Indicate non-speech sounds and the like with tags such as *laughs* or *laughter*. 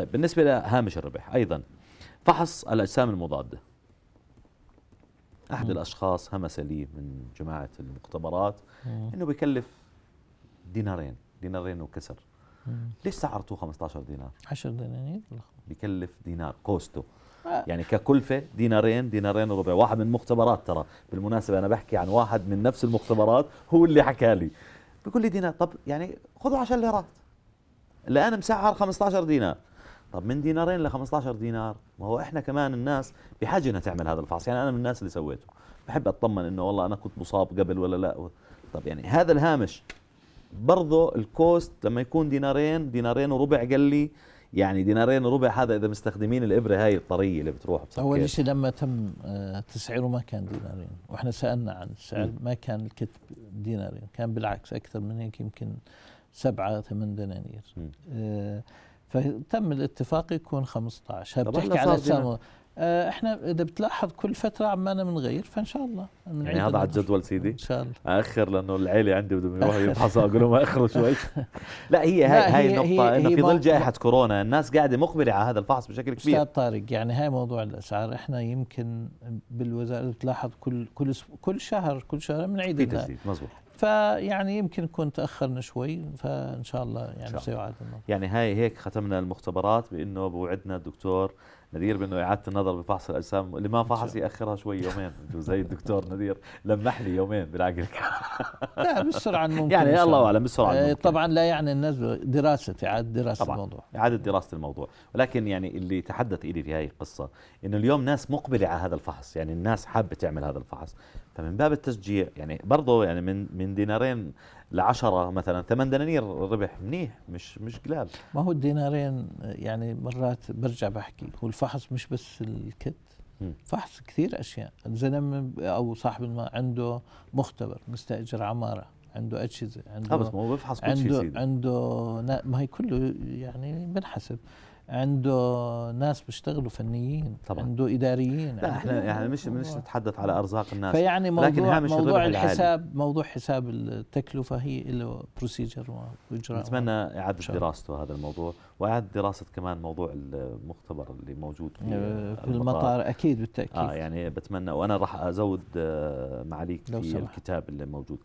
طيب بالنسبة لهامش الربح أيضا فحص الأجسام المضادة أحد مم. الأشخاص همس لي من جماعة المختبرات مم. أنه بيكلف دينارين دينارين وكسر مم. ليش سعرته 15 دينار 10 دينارين بيكلف دينار كوستو آه. يعني ككلفة دينارين دينارين وربع واحد من المختبرات ترى بالمناسبة أنا بحكي عن واحد من نفس المختبرات هو اللي حكى لي بيقول لي دينار طب يعني خذوا 10 ليرات الآن مسعر 15 دينار طب من دينارين ل 15 دينار ما هو احنا كمان الناس بحاجه انها تعمل هذا الفحص يعني انا من الناس اللي سويته بحب اطمن انه والله انا كنت مصاب قبل ولا لا طب يعني هذا الهامش برضه الكوست لما يكون دينارين دينارين وربع قال لي يعني دينارين وربع هذا اذا مستخدمين الابره هاي الطريه اللي بتروح بسكيت اول شيء لما تم آه، تسعيره ما كان دينارين واحنا سالنا عن السعر ما كان الكتب دينارين كان بالعكس اكثر من هيك يمكن سبعة ثمان دنانير فتم الاتفاق يكون 15 بتحكي على السنه آه، احنا اذا بتلاحظ كل فتره عمالنا بنغير فان شاء الله يعني هذا على الجدول سيدي ان شاء الله اخر لانه العيله عندي بدهم يروحوا يفحصوا اقول لهم اخروا شوي *laughs* لا هي هاي, لا هي, هي النقطه انه في ظل جائحه كورونا الناس قاعده مقبله على هذا الفحص بشكل كبير استاذ طارق يعني هاي موضوع الاسعار احنا يمكن بالوزاره بتلاحظ كل كل كل شهر كل شهر بنعيد في تسديد مزبوط فيعني يمكن نكون تاخرنا شوي فان شاء الله يعني سيعاد النظر يعني هاي هيك ختمنا المختبرات بانه بوعدنا الدكتور نذير بانه اعاده النظر بفحص الاجسام اللي ما فحص ياخرها شوي يومين *laughs* زي الدكتور المدير لمح لي يومين بالعقل *laughs* لا بالسرعه ممكن يعني الله اعلم بالسرعه ممكن. طبعا لا يعني الناس دراسه اعاده دراسه طبعًا الموضوع اعاده دراسه الموضوع ولكن يعني اللي تحدث الي في هذه القصه انه اليوم ناس مقبله على هذا الفحص يعني الناس حابه تعمل هذا الفحص فمن باب التشجيع يعني برضه يعني من من دينارين لعشرة مثلا ثمان دنانير ربح منيح مش مش قلال ما هو الدينارين يعني مرات برجع بحكي هو الفحص مش بس الكت فحص كثير اشياء زلمه او صاحب الماء عنده مختبر مستاجر عماره عنده اجهزه عنده اه بس ما هو بفحص كل شيء عنده عنده ما هي كله يعني بنحسب عنده ناس بيشتغلوا فنيين طبعا عنده اداريين لا احنا يعني مش مش نتحدث على ارزاق الناس فيعني موضوع لكن هامش موضوع الحساب العالي. موضوع حساب التكلفه هي له بروسيجر واجراء نتمنى اعاده دراسته هذا الموضوع واعاده دراسه كمان موضوع المختبر اللي موجود في, آه، في المطار اكيد بالتاكيد اه يعني بتمنى وانا راح ازود آه، معاليك في الكتاب اللي موجود